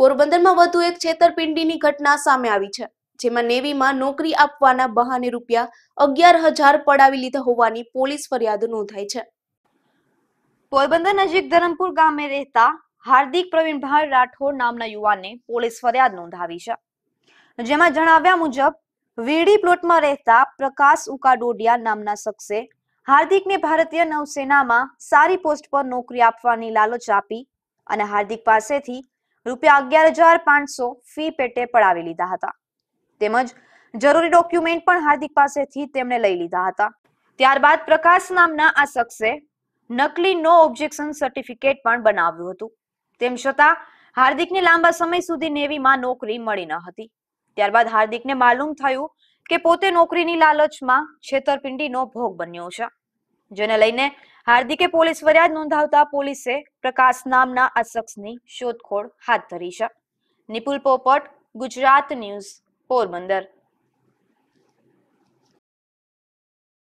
પોરબંદરમાં વધુ એક છેતરપિંડીની ઘટના સામે આવી છે જેમાં નેવીમાં નોકરી આપવાના બહાને રૂપિયા અગિયાર હજાર પડાવી લીધા હોવાની પોલીસ ફરિયાદ નોંધાઈ છે પોરબંદર નજીક ધરમપુર ગામે રહેતા હાર્દિક પ્રવીણભાઈ રાઠોડ નામના યુવાનને પોલીસ ફરિયાદ નોંધાવી છે જેમાં જણાવ્યા મુજબ વીડી પ્લોટમાં રહેતા પ્રકાશ ઉકાડોડિયા નામના શખ્સે હાર્દિકને ભારતીય નૌસેનામાં સારી પોસ્ટ પર નોકરી આપવાની લાલચ આપી અને હાર્દિક પાસેથી રૂપિયા અગિયાર હજાર પાંચસો ફી પેટે પડાવી લીધા હતા તેમજ જરૂરી ડોક્યુમેન્ટ પણ હાર્દિક પાસેથી તેમણે લઈ લીધા હતા ત્યારબાદ પ્રકાશ નામના આ શખ્સે નકલી નો ઓબ્જેક્શન સર્ટિફિકેટ પણ બનાવ્યું હતું તેમ છતાં હાર્દિકને લાંબા સમય સુધી નેવીમાં નોકરી મળી ન હતી ત્યારબાદ હાર્દિકને માલુમ થયું કે પોતે નોકરીની લાલચમાં છેતરપિંડીનો ભોગ બન્યો છે જેને લઈને હાર્દિકે પોલીસ ફરિયાદ નોંધાવતા પોલીસે પ્રકાશ નામના આ શખ્સની શોધખોળ હાથ ધરી છે નિપુલ પોપટ ગુજરાત ન્યૂઝ પોરબંદર